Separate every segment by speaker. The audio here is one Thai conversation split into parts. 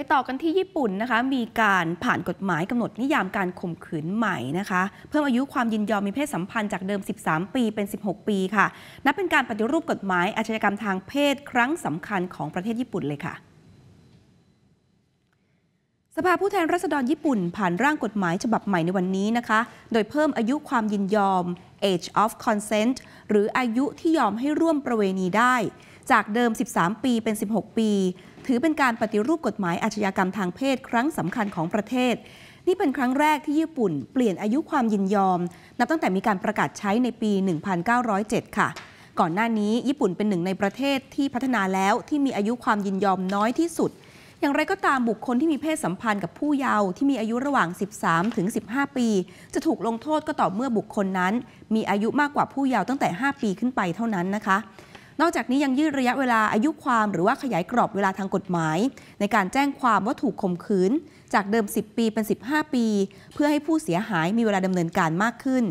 Speaker 1: ไปต่อกันที่ญี่ปุ่นนะคะ มีการผ่านกฎหมายกำหนดนิยามการข่มขืนใหม่นะคะ เพิ่มอายุความยินยอมมีเพศสัมพันธ์จากเดิม 13 ปีเป็น 16 ปีค่ะ นับเป็นการปฏิรูปกฎหมายอาชญากรรมทางเพศครั้งสำคัญของประเทศญี่ปุ่นเลยค่ะ สภาผู้แทนรัษฎรญี่ปุ่น ผ่านร่างกฎหมายฉบับใหม่ในวันนี้นะคะ โดยเพิ่มอายุความยินยอม age of consent หรืออายุที่ยอมให้ร่วมประเวณีได้ จากเดิม 13 ปีเป็น 16 ปีถือเป็นการปฏิรูปกฎหมายอาชญากรรมทางเพศ ครั้งสำคัญของประเทศ นี่เป็นครั้งแรกที่ญี่ปุ่นเปลี่ยนอายุความยินยอม นับตั้งแต่มีการประกาศใช้ในปี 1907 ค่ะ ก่อนหน้านี้ญี่ปุ่นเป็นหนึ่งในประเทศที่พัฒนาแล้วที่มีอายุความยินยอมน้อยที่สุด อย่างไรก็ตามบุคคลที่มีเพศสัมพันธ์กับผู้เยาว์ที่มีอายุระหว่าง 13 ถึง 15 ปี จะถูกลงโทษก็ต่อเมื่อบุคคลนั้น มีอายุมากกว่าผู้เยาว์ตั้งแต่ 5 ปีขึ้นไปเท่านั้นนะคะนอกจากนี้ยังยืดระยะเวลาอายุความหรือว่าขยายกรอบเวลาทางกฎหมาย ในการแจ้งความว่าถูกข่มขืน จากเดิม 10 ปีเป็น 15 ปี เพื่อให้ผู้เสียหายมีเวลาดำเนินการมากขึ้น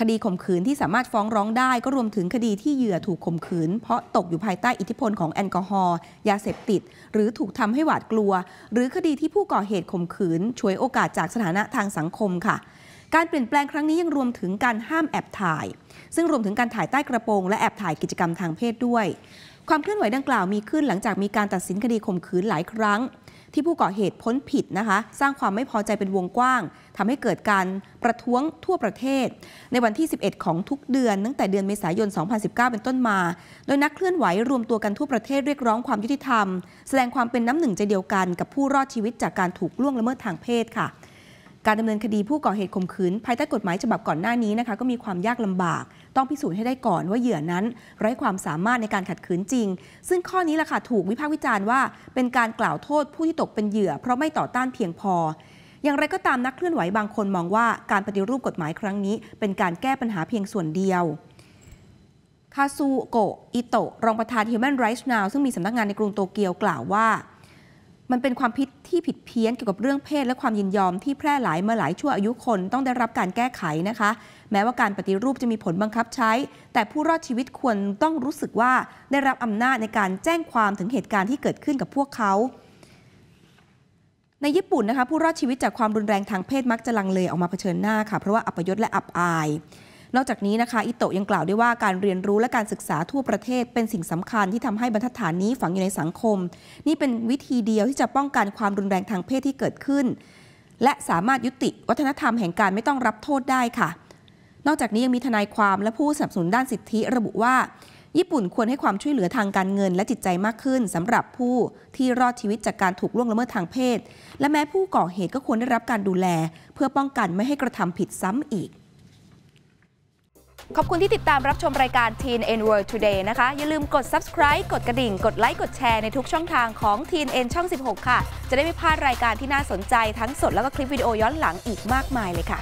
Speaker 1: คดีข่มขืนที่สามารถฟ้องร้องได้ ก็รวมถึงคดีที่เหยื่อถูกข่มขืนเพราะตกอยู่ภายใต้อิทธิพลของแอลกอฮอล์ยาเสพติด หรือถูกทำให้หวาดกลัว หรือคดีที่ผู้ก่อเหตุข่มขืน ช่วยโอกาสจากสถานะทางสังคมค่ะการเปลี่ยนแปลงครั้งนี้ยังรวมถึงการห้ามแอบถ่าย ซึ่งรวมถึงการถ่ายใต้กระโปรง และแอบถ่ายกิจกรรมทางเพศด้วย ความเคลื่อนไหวดังกล่าวมีขึ้นหลังจากมีการตัดสินคดีข่มขืนหลายครั้ง ที่ผู้ก่อเหตุพ้นผิดนะคะ สร้างความไม่พอใจเป็นวงกว้าง ทำให้เกิดการประท้วงทั่วประเทศ ในวันที่ 11 ของทุกเดือนตั้งแต่เดือนเมษายน 2019 เป็นต้นมา โดยนักเคลื่อนไหวรวมตัวกันทั่วประเทศเรียกร้องความยุติธรรม แสดงความเป็นน้ำหนึ่งใจเดียวกันกับผู้รอดชีวิตจากการถูกล่วงละเมิดทางเพศค่ะการดำเนินคดีผู้ก่อเหตุข่มขืนภายใต้กฎหมายฉบับก่อนหน้านี้นะคะก็มีความยากลำบาก ต้องพิสูจน์ให้ได้ก่อนว่าเหยื่อนั้นไร้ความสามารถในการขัดขืนจริง ซึ่งข้อนี้ล่ะค่ะถูกวิพากษ์วิจารณ์ว่า เป็นการกล่าวโทษผู้ที่ตกเป็นเหยื่อ เพราะไม่ต่อต้านเพียงพอ อย่างไรก็ตามนักเคลื่อนไหวบางคนมองว่า การปฏิรูปกฎหมายครั้งนี้ เป็นการแก้ปัญหาเพียงส่วนเดียวคาซูโกะอิโตะรองประธาน Human Rights Now ซึ่งมีสำนักงานในกรุงโตเกียวกล่าวว่า มันเป็นความผิดที่ผิดเพี้ยนเกี่ยวกับเรื่องเพศและความยินยอมที่แพร่หลายมาหลายชั่วอายุคนต้องได้รับการแก้ไขนะคะแม้ว่าการปฏิรูปจะมีผลบังคับใช้ แต่ผู้รอดชีวิตควรต้องรู้สึกว่าได้รับอำนาจในการแจ้งความถึงเหตุการณ์ที่เกิดขึ้นกับพวกเขา ในญี่ปุ่นนะคะผู้รอดชีวิตจากความรุนแรงทางเพศมักจะลังเลออกมาเผชิญหน้าค่ะเพราะว่าอัปยศและอับอายนอกจากนี้นะคะ อิโตะยังกล่าวด้วยว่าการเรียนรู้และการศึกษาทั่วประเทศ เป็นสิ่งสำคัญที่ทำให้บรรทัดฐานนี้ฝังอยู่ในสังคม นี่เป็นวิธีเดียวที่จะป้องกันความรุนแรงทางเพศที่เกิดขึ้น และสามารถยุติวัฒนธรรมแห่งการไม่ต้องรับโทษได้ค่ะ นอกจากนี้ยังมีทนายความและผู้สนับสนุนด้านสิทธิ ระบุว่า ญี่ปุ่นควรให้ความช่วยเหลือทางการเงิน และจิตใจมากขึ้น สำหรับผู้ที่รอดชีวิตจากการถูกล่วงละเมิดทางเพศ และแม้ผู้ก่อเหตุก็ควรได้รับการดูแล เพื่อป้องกันไม่ให้กระทำผิดซ้ำอีกขอบคุณที่ติดตามรับชมรายการ Teen N World Today นะคะ อย่าลืมกด subscribe กดกระดิ่ง กดไลค์ กดแชร์ในทุกช่องทางของ Teen N ช่อง 16 ค่ะ จะได้ไม่พลาดรายการที่น่าสนใจทั้งสด แล้วก็คลิปวิดีโอย้อนหลังอีกมากมายเลยค่ะ